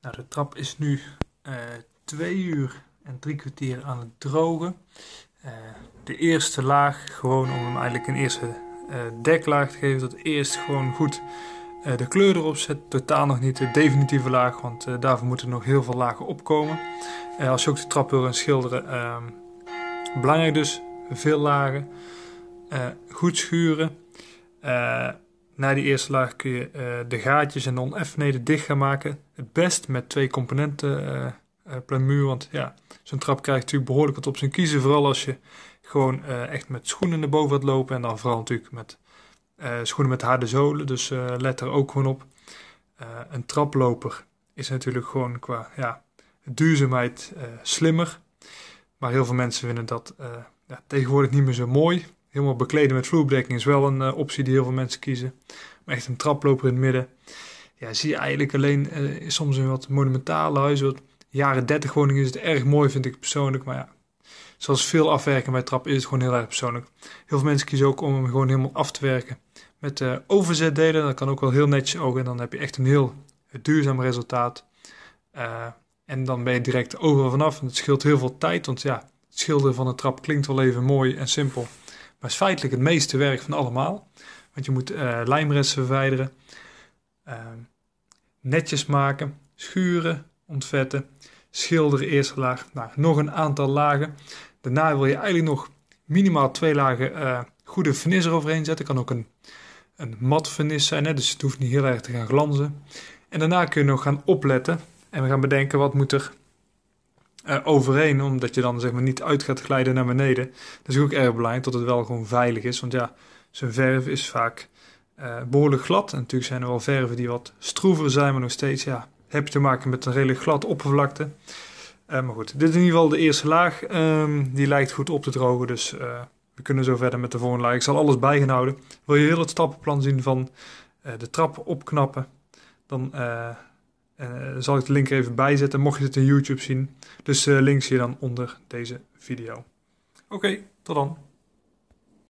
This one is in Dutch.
Nou, de trap is nu eh, twee uur en drie kwartier aan het drogen. Eh, de eerste laag, gewoon om hem eigenlijk een eerste eh, deklaag te geven, dat eerst gewoon goed de kleur erop zet. Totaal nog niet de definitieve laag, want daarvoor moeten nog heel veel lagen opkomen. als je ook de trap wil schilderen, ehm, belangrijk dus veel lagen. goed schuren. Na die eerste laag kun je eh, de gaatjes en de oneffenheden dicht gaan maken. Het best met twee componenten uh, Want ja, zo'n trap krijgt natuurlijk behoorlijk wat op zijn kiezen. Vooral als je gewoon echt met schoenen naar boven gaat lopen. En dan vooral natuurlijk met schoenen met harde zolen. Dus let er ook gewoon op. een traploper is natuurlijk gewoon qua ja, duurzaamheid slimmer. Maar heel veel mensen vinden dat ja, tegenwoordig niet meer zo mooi helemaal bekleden met vloerbedekking is wel een eh, optie die heel veel mensen kiezen. Maar echt een traploper in het midden. Ja, zie je eigenlijk alleen eh, soms in wat monumentale huizen, wat jaren 30 woningen is het erg mooi, vind ik persoonlijk. Maar ja, zoals veel afwerken bij trap is het gewoon heel erg persoonlijk. Heel veel mensen kiezen ook om hem gewoon helemaal af te werken. Met uh, overzetdelen, dat kan ook wel heel netjes ogen. En dan heb je echt een heel duurzaam resultaat. en dan ben je direct overal vanaf. En het scheelt heel veel tijd, want ja, het schilderen van een trap klinkt wel even mooi en simpel. Maar is feitelijk het meeste werk van allemaal. Want je moet uh, lijmresten verwijderen, ehm, netjes maken, schuren, ontvetten, schilderen eerste laag. Nou, nog een aantal lagen. Daarna wil je eigenlijk nog minimaal twee lagen eh, goede vernis eroverheen zetten. Kan ook een, een mat vernis zijn, hè? dus het hoeft niet heel erg te gaan glanzen. En daarna kun je nog gaan opletten en we gaan bedenken wat moet er uh, overheen, omdat je dan zeg maar niet uit gaat glijden naar beneden. Dus ik ook erg belangrijk, dat het wel gewoon veilig is, want ja, zo'n verf is vaak eh, behoorlijk glad. En natuurlijk zijn er wel verven die wat stroever zijn, maar nog steeds ja, heb je te maken met een redelijk glad oppervlakte. Eh, maar goed, dit is in ieder geval de eerste laag. Ehm, die lijkt goed op te drogen, dus eh, we kunnen zo verder met de volgende laag. Ik zal alles bijgenhouden. Wil je heel het stappenplan zien van de trap opknappen, dan en, eh, zal ik de link er even bij zetten, mocht je het in YouTube zien. Dus links eh, links zie je dan onder deze video. Oké, tot dan.